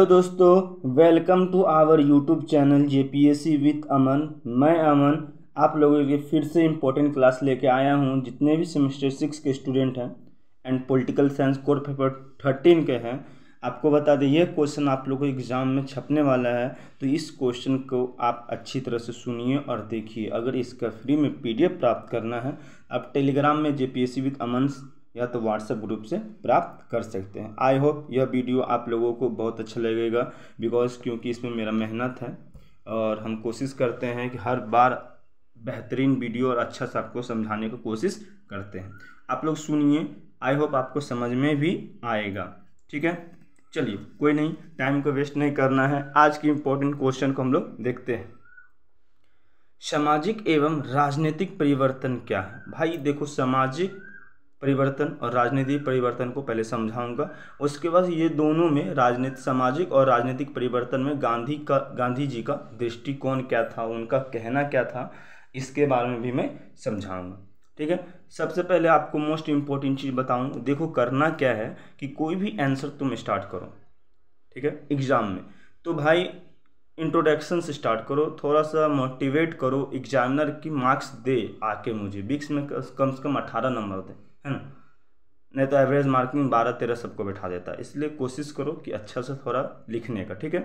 hello दोस्तों welcome to our YouTube channel J P S C with Aman मैं अमन आप लोगों के फिर से इम्पोर्टेंट क्लास लेके आया हूँ जितने भी सेमेस्टर सिक्स के स्टूडेंट हैं and political science core paper thirteen के हैं आपको बता दें ये क्वेश्चन आप लोगों को एग्ज़ाम में छपने वाला है तो इस क्वेश्चन को आप अच्छी तरह से सुनिए और देखिए अगर इसका फ्री में पी प्राप्त करना है आप टेलीग्राम में J P S C with Aman या तो व्हाट्सएप ग्रुप से प्राप्त कर सकते हैं आई होप यह वीडियो आप लोगों को बहुत अच्छा लगेगा बिकॉज़ क्योंकि इसमें मेरा मेहनत है और हम कोशिश करते हैं कि हर बार बेहतरीन वीडियो और अच्छा सा आपको समझाने की को कोशिश करते हैं आप लोग सुनिए आई होप आपको समझ में भी आएगा ठीक है चलिए कोई नहीं टाइम को वेस्ट नहीं करना है आज के इम्पोर्टेंट क्वेश्चन को हम लोग देखते हैं सामाजिक एवं राजनीतिक परिवर्तन क्या है भाई देखो सामाजिक परिवर्तन और राजनीतिक परिवर्तन को पहले समझाऊंगा उसके बाद ये दोनों में राजनीति सामाजिक और राजनीतिक परिवर्तन में गांधी का गांधी जी का दृष्टिकोण क्या था उनका कहना क्या था इसके बारे में भी मैं समझाऊंगा ठीक है सबसे पहले आपको मोस्ट इम्पोर्टेंट चीज़ बताऊँ देखो करना क्या है कि कोई भी आंसर तुम स्टार्ट करो ठीक है एग्ज़ाम में तो भाई इंट्रोडक्शन से स्टार्ट करो थोड़ा सा मोटिवेट करो एग्जामिनर की मार्क्स दे आके मुझे बिक्स में कम से कम अठारह नंबर दे है ना नहीं तो एवरेज मार्किंग बारह तेरह सबको बैठा देता है इसलिए कोशिश करो कि अच्छा से थोड़ा लिखने का ठीक है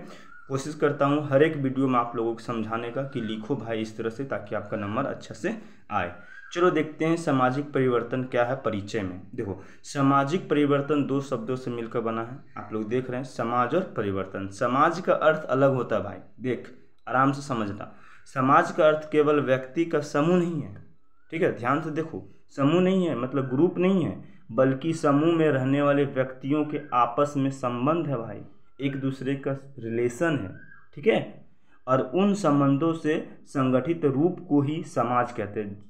कोशिश करता हूँ हर एक वीडियो में आप लोगों को समझाने का कि लिखो भाई इस तरह से ताकि आपका नंबर अच्छा से आए चलो देखते हैं सामाजिक परिवर्तन क्या है परिचय में देखो सामाजिक परिवर्तन दो शब्दों से मिलकर बना है आप लोग देख रहे हैं समाज और परिवर्तन समाज का अर्थ अलग होता है भाई देख आराम से समझना समाज का अर्थ केवल व्यक्ति का समूह नहीं है ठीक है ध्यान से देखो समूह नहीं है मतलब ग्रुप नहीं है बल्कि समूह में रहने वाले व्यक्तियों के आपस में संबंध है भाई एक दूसरे का रिलेशन है ठीक है और उन संबंधों से संगठित रूप को ही समाज कहते हैं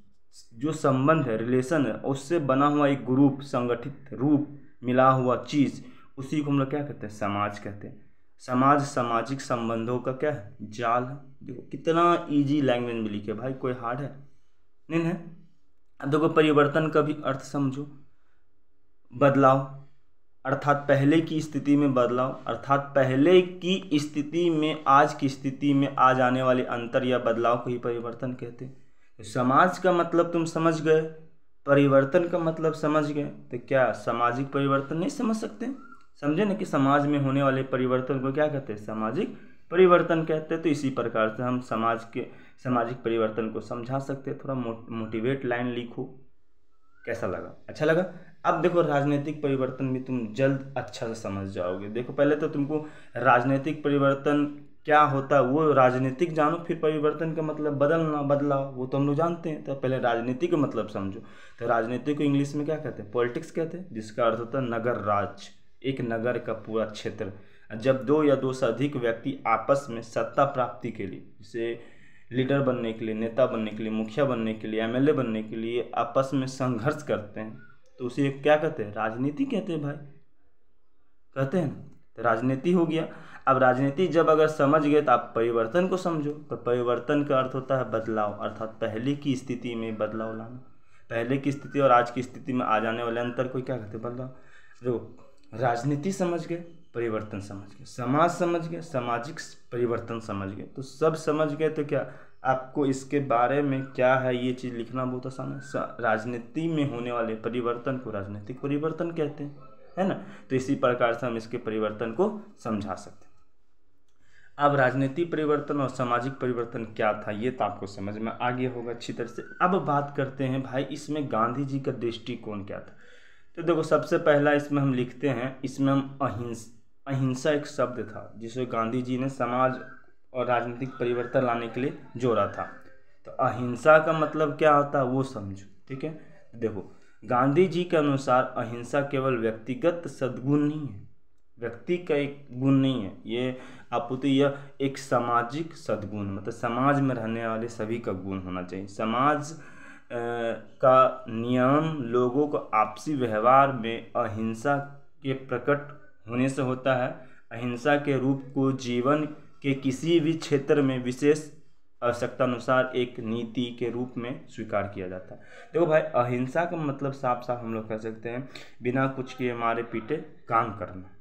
जो संबंध है रिलेशन है उससे बना हुआ एक ग्रुप संगठित रूप मिला हुआ चीज़ उसी को हम लोग क्या कहते हैं समाज कहते हैं समाज सामाजिक संबंधों का क्या है जाल है देखो कितना इजी लैंग्वेज में लिखे भाई कोई हार्ड है नहीं है अब देखो परिवर्तन का भी अर्थ समझो बदलाव अर्थात पहले की स्थिति में बदलाव अर्थात पहले की स्थिति में आज की स्थिति में आ जाने वाले अंतर या बदलाव को ही परिवर्तन कहते हैं समाज का मतलब तुम समझ गए परिवर्तन का मतलब समझ गए तो क्या सामाजिक परिवर्तन नहीं समझ सकते समझे ना कि समाज में होने वाले परिवर्तन को क्या कहते हैं सामाजिक परिवर्तन कहते हैं तो इसी प्रकार से हम समाज के सामाजिक परिवर्तन को समझा सकते हैं थोड़ा मो, मोटिवेट लाइन लिखो कैसा लगा अच्छा लगा अब देखो राजनीतिक परिवर्तन भी तुम जल्द अच्छा से समझ जाओगे देखो पहले तो तुमको राजनीतिक परिवर्तन क्या होता है वो राजनीतिक जानो फिर परिवर्तन का मतलब बदलना बदलाव वो तो हम लोग जानते हैं तो पहले राजनीति का मतलब समझो तो राजनीति को इंग्लिश में क्या कहते हैं पॉलिटिक्स कहते हैं जिसका अर्थ होता है नगर राज एक नगर का पूरा क्षेत्र जब दो या दो से अधिक व्यक्ति आपस में सत्ता प्राप्ति के लिए जैसे लीडर बनने के लिए नेता बनने के लिए मुखिया बनने के लिए एमएलए बनने के लिए आपस में संघर्ष करते हैं तो उसे क्या कहते हैं राजनीति कहते हैं भाई कहते हैं तो राजनीति हो गया अब राजनीति जब अगर समझ गए तो आप परिवर्तन को समझो तो परिवर्तन का अर्थ होता है बदलाव अर्थात पहले की स्थिति में बदलाव लाना पहले की स्थिति और आज की स्थिति में आ जाने वाले अंतर को क्या कहते हैं बदलाव जो राजनीति समझ गए परिवर्तन समझ गए समाज समझ गए सामाजिक परिवर्तन समझ गए तो सब समझ गए तो क्या आपको इसके बारे में क्या है ये चीज़ लिखना बहुत आसान है राजनीति में होने वाले परिवर्तन को राजनीतिक परिवर्तन कहते हैं है ना तो इसी प्रकार से हम इसके परिवर्तन को समझा सकते हैं अब राजनीति परिवर्तन और सामाजिक परिवर्तन क्या था ये तो आपको समझ में आ गया होगा अच्छी तरह से अब बात करते हैं भाई इसमें गांधी जी का दृष्टिकोण क्या था तो देखो सबसे पहला इसमें हम लिखते हैं इसमें हम अहिंस अहिंसा एक शब्द था जिसे गांधी जी ने समाज और राजनीतिक परिवर्तन लाने के लिए जोड़ा था तो अहिंसा का मतलब क्या होता है वो समझो ठीक है देखो गांधी जी के अनुसार अहिंसा केवल व्यक्तिगत सद्गुण नहीं है व्यक्ति का एक गुण नहीं है ये आपूर्ति यह एक सामाजिक सद्गुण मतलब समाज में रहने वाले सभी का गुण होना चाहिए समाज का नियम लोगों को आपसी व्यवहार में अहिंसा के प्रकट होने से होता है अहिंसा के रूप को जीवन के किसी भी क्षेत्र में विशेष आवश्यकता अनुसार एक नीति के रूप में स्वीकार किया जाता है देखो भाई अहिंसा का मतलब साफ साफ हम लोग कह सकते हैं बिना कुछ किए मारे पीटे काम करना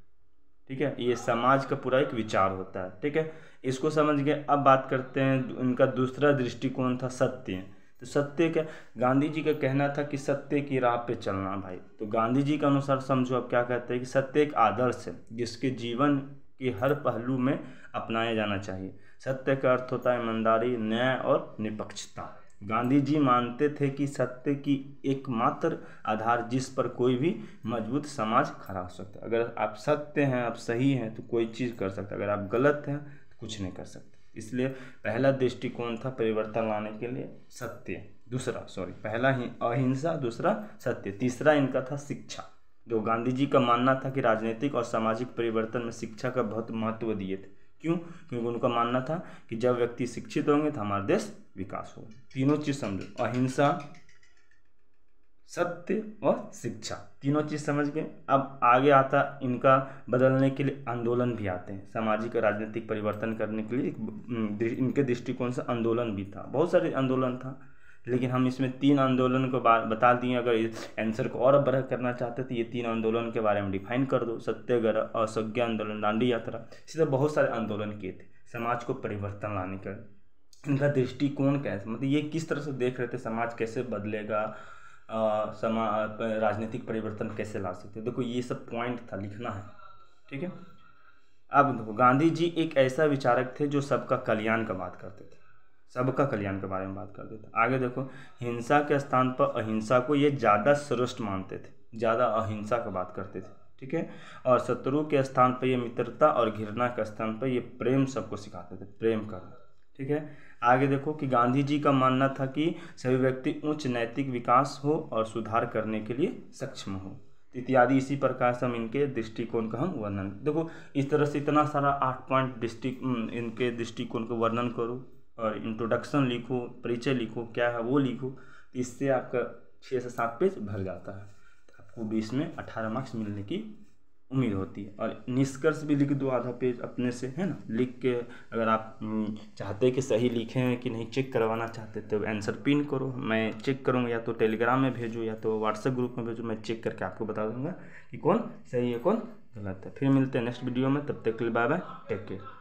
ठीक है ये समाज का पूरा एक विचार होता है ठीक है इसको समझ गए अब बात करते हैं उनका दूसरा दृष्टिकोण था सत्य तो सत्य का गांधी जी का कहना था कि सत्य की राह पे चलना भाई तो गांधी जी के अनुसार समझो अब क्या कहते हैं कि सत्य एक आदर्श है जिसके जीवन के हर पहलू में अपनाया जाना चाहिए सत्य का अर्थ होता है ईमानदारी न्याय और निपक्षता गांधी जी मानते थे कि सत्य की एकमात्र आधार जिस पर कोई भी मजबूत समाज खड़ा हो सकता है अगर आप सत्य हैं आप सही हैं तो कोई चीज़ कर सकते अगर आप गलत हैं तो कुछ नहीं कर सकते इसलिए पहला दृष्टिकोण था परिवर्तन लाने के लिए सत्य दूसरा सॉरी पहला ही अहिंसा दूसरा सत्य तीसरा इनका था शिक्षा जो गांधी जी का मानना था कि राजनीतिक और सामाजिक परिवर्तन में शिक्षा का बहुत महत्व दिए थे क्यों क्योंकि उनका मानना था कि जब व्यक्ति शिक्षित होंगे तो हमारा देश विकास होगा तीनों चीज़ समझो अहिंसा सत्य और शिक्षा तीनों चीज़ समझ गए अब आगे आता इनका बदलने के लिए आंदोलन भी आते हैं सामाजिक और राजनीतिक परिवर्तन करने के लिए इनके दृष्टिकोण से आंदोलन भी था बहुत सारे आंदोलन था लेकिन हम इसमें तीन आंदोलन को बता दिए अगर आंसर को और बड़ा करना चाहते तो ये तीन आंदोलन के बारे में डिफाइन कर दो सत्याग्रह असज्ञ आंदोलन दांडी यात्रा इसी तरह बहुत सारे आंदोलन किए थे समाज को परिवर्तन लाने के इनका दृष्टिकोण कैसे मतलब ये किस तरह से देख रहे थे समाज कैसे बदलेगा समा राजनीतिक परिवर्तन कैसे ला सकते देखो ये सब पॉइंट था लिखना है ठीक है अब देखो गांधी जी एक ऐसा विचारक थे जो सबका कल्याण का बात करते थे सबका कल्याण के बारे में बात करते थे आगे देखो हिंसा के स्थान पर अहिंसा को ये ज़्यादा श्रेष्ठ मानते थे ज़्यादा अहिंसा की बात करते थे ठीक है और शत्रु के स्थान पर ये मित्रता और घृणा के स्थान पर ये प्रेम सबको सिखाते थे प्रेम करना ठीक है आगे देखो कि गांधी जी का मानना था कि सभी व्यक्ति उच्च नैतिक विकास हो और सुधार करने के लिए सक्षम हो इत्यादि इसी प्रकार से हम इनके दृष्टिकोण का हम वर्णन देखो इस तरह से इतना सारा आठ पॉइंट दृष्टि इनके दृष्टिकोण का वर्णन करो और इंट्रोडक्शन लिखो परिचय लिखो क्या है वो लिखो तो इससे आपका छः से सात पेज भर जाता है तो आपको बीस में अठारह मार्क्स मिलने की उम्मीद होती है और निष्कर्ष भी लिख दो आधा पेज अपने से है ना लिख के अगर आप हम्म, चाहते कि सही लिखें कि नहीं चेक करवाना चाहते तो आंसर पिन करो मैं चेक करूँगा या तो टेलीग्राम में भेजो या तो व्हाट्सएप ग्रुप में भेजो मैं चेक करके आपको बता दूंगा कि कौन सही है कौन गलत है फिर मिलते हैं नेक्स्ट वीडियो में तब तक के लिए बाय बाय टेक केयर